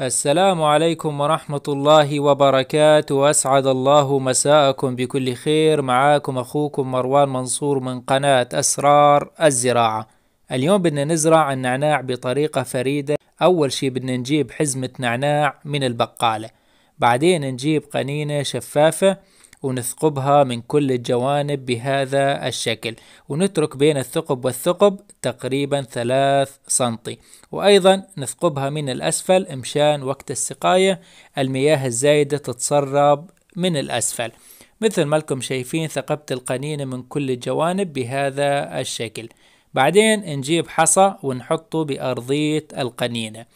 السلام عليكم ورحمة الله وبركاته أسعد الله مساءكم بكل خير معاكم أخوكم مروان منصور من قناة أسرار الزراعة اليوم بدنا نزرع النعناع بطريقة فريدة أول شي بدنا نجيب حزمة نعناع من البقالة بعدين نجيب قنينة شفافة ونثقبها من كل الجوانب بهذا الشكل ونترك بين الثقب والثقب تقريبا ثلاث سنتي وأيضا نثقبها من الأسفل مشان وقت السقاية المياه الزايدة تتسرب من الأسفل مثل ما لكم شايفين ثقبت القنينة من كل الجوانب بهذا الشكل بعدين نجيب حصى ونحطه بأرضية القنينة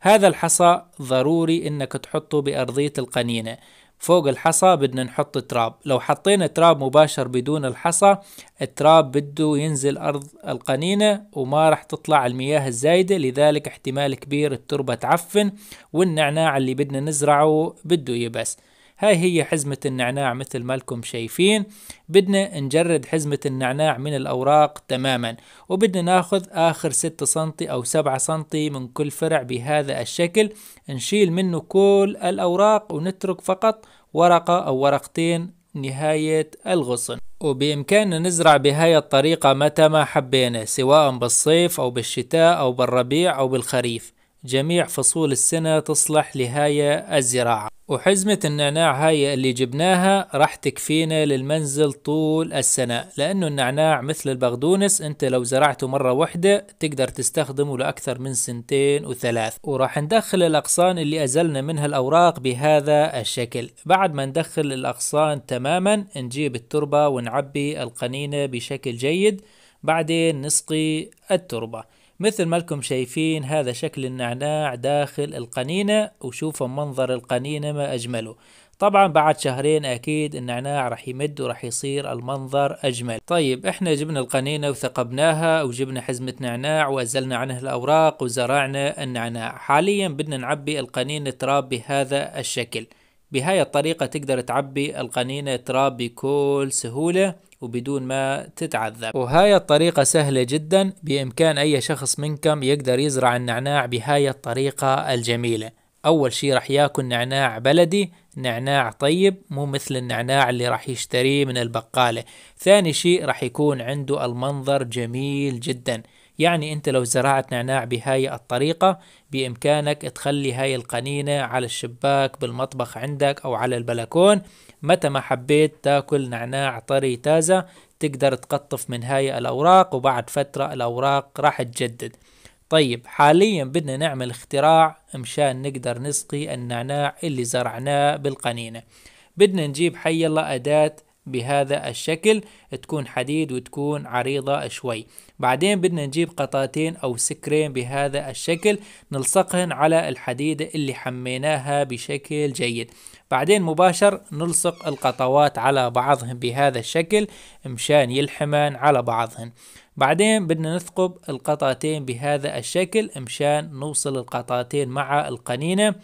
هذا الحصى ضروري انك تحطه بأرضية القنينة فوق الحصى بدنا نحط تراب لو حطينا تراب مباشر بدون الحصى التراب بده ينزل أرض القنينة وما راح تطلع المياه الزايدة لذلك احتمال كبير التربة تعفن والنعناع اللي بدنا نزرعه بده يبس هاي هي حزمة النعناع مثل ما لكم شايفين بدنا نجرد حزمة النعناع من الأوراق تماما وبدنا ناخذ آخر 6 سنتي أو 7 سنتي من كل فرع بهذا الشكل نشيل منه كل الأوراق ونترك فقط ورقة أو ورقتين نهاية الغصن وبإمكاننا نزرع بهاي الطريقة متى ما حبينا سواء بالصيف أو بالشتاء أو بالربيع أو بالخريف جميع فصول السنة تصلح لهاي الزراعة وحزمة النعناع هاي اللي جبناها راح تكفينا للمنزل طول السنة لأنه النعناع مثل البغدونس أنت لو زرعته مرة واحدة تقدر تستخدمه لأكثر من سنتين وثلاث وراح ندخل الأغصان اللي أزلنا منها الأوراق بهذا الشكل بعد ما ندخل الأغصان تماما نجيب التربة ونعبي القنينة بشكل جيد بعدين نسقي التربة مثل ما لكم شايفين هذا شكل النعناع داخل القنينة وشوفوا منظر القنينة ما أجمله طبعا بعد شهرين اكيد النعناع راح يمد وراح يصير المنظر اجمل طيب احنا جبنا القنينة وثقبناها وجبنا حزمة نعناع وازلنا عنها الاوراق وزرعنا النعناع حاليا بدنا نعبي القنينة تراب بهذا الشكل بهاي الطريقة تقدر تعبي القنينة تراب بكل سهولة وبدون ما تتعذب وهاي الطريقة سهلة جدا بإمكان أي شخص منكم يقدر يزرع النعناع بهاي الطريقة الجميلة أول شي رح ياكل نعناع بلدي نعناع طيب مو مثل النعناع اللي رح يشتريه من البقالة ثاني شي رح يكون عنده المنظر جميل جداً يعني أنت لو زرعت نعناع بهاي الطريقة بإمكانك تخلي هاي القنينة على الشباك بالمطبخ عندك أو على البلكون متى ما حبيت تاكل نعناع طري تازة تقدر تقطف من هاي الأوراق وبعد فترة الأوراق راح تجدد طيب حاليا بدنا نعمل اختراع مشان نقدر نسقي النعناع اللي زرعناه بالقنينة بدنا نجيب حي الله أداة بهذا الشكل تكون حديد وتكون عريضة شوي بعدين بدنا نجيب قطاتين أو سكرين بهذا الشكل نلصقهن على الحديدة اللي حميناها بشكل جيد بعدين مباشر نلصق القطوات على بعضهن بهذا الشكل مشان يلحمان على بعضهن بعدين بدنا نثقب القطاتين بهذا الشكل مشان نوصل القطاتين مع القنينة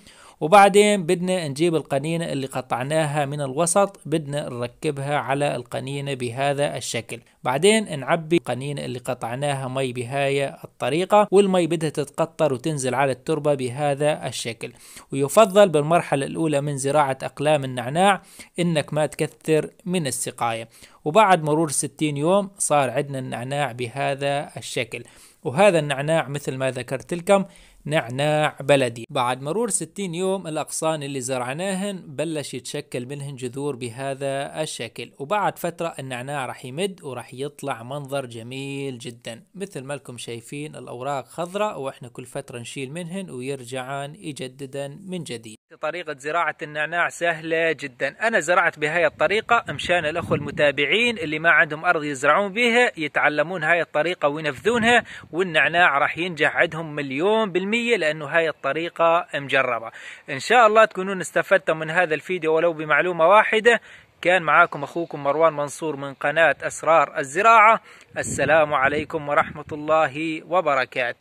وبعدين بدنا نجيب القنينة اللي قطعناها من الوسط بدنا نركبها على القنينة بهذا الشكل بعدين نعبي القنينة اللي قطعناها مي بهاي الطريقة والمي بدها تتقطر وتنزل على التربة بهذا الشكل ويفضل بالمرحلة الأولى من زراعة أقلام النعناع إنك ما تكثر من السقاية وبعد مرور 60 يوم صار عندنا النعناع بهذا الشكل وهذا النعناع مثل ما ذكرت لكم نعناع بلدي بعد مرور 60 يوم الأغصان اللي زرعناهن بلش يتشكل منهن جذور بهذا الشكل وبعد فترة النعناع رح يمد ورح يطلع منظر جميل جدا مثل ما لكم شايفين الأوراق خضراء وإحنا كل فترة نشيل منهن ويرجعان يجددن من جديد طريقة زراعة النعناع سهلة جدا أنا زرعت بهاي الطريقة مشان الأخوة المتابعين اللي ما عندهم أرض يزرعون بها يتعلمون هاي الطريقة وينفذونها والنعناع راح ينجح عندهم مليون بالمئة أهمية لأنه هاي الطريقة مجربة إن شاء الله تكونون استفدتم من هذا الفيديو ولو بمعلومة واحدة كان معاكم أخوكم مروان منصور من قناة أسرار الزراعة السلام عليكم ورحمة الله وبركاته